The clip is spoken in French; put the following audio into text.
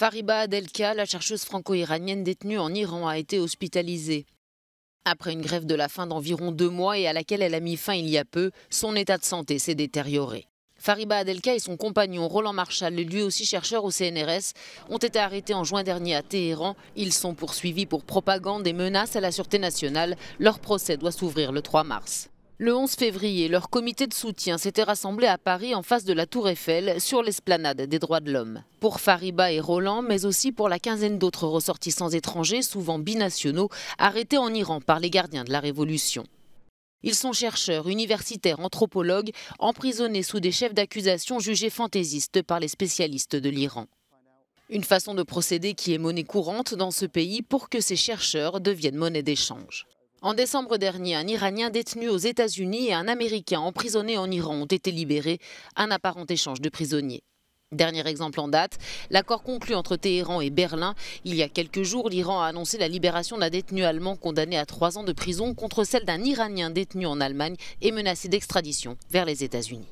Fariba Adelka, la chercheuse franco-iranienne détenue en Iran, a été hospitalisée. Après une grève de la faim d'environ deux mois et à laquelle elle a mis fin il y a peu, son état de santé s'est détérioré. Fariba Adelka et son compagnon Roland Marshall, lui aussi chercheur au CNRS, ont été arrêtés en juin dernier à Téhéran. Ils sont poursuivis pour propagande et menaces à la sûreté nationale. Leur procès doit s'ouvrir le 3 mars. Le 11 février, leur comité de soutien s'était rassemblé à Paris en face de la Tour Eiffel sur l'esplanade des droits de l'homme. Pour Fariba et Roland, mais aussi pour la quinzaine d'autres ressortissants étrangers, souvent binationaux, arrêtés en Iran par les gardiens de la Révolution. Ils sont chercheurs, universitaires, anthropologues, emprisonnés sous des chefs d'accusation jugés fantaisistes par les spécialistes de l'Iran. Une façon de procéder qui est monnaie courante dans ce pays pour que ces chercheurs deviennent monnaie d'échange. En décembre dernier, un Iranien détenu aux États-Unis et un Américain emprisonné en Iran ont été libérés, un apparent échange de prisonniers. Dernier exemple en date, l'accord conclu entre Téhéran et Berlin. Il y a quelques jours, l'Iran a annoncé la libération d'un détenu allemand condamné à trois ans de prison contre celle d'un Iranien détenu en Allemagne et menacé d'extradition vers les États-Unis.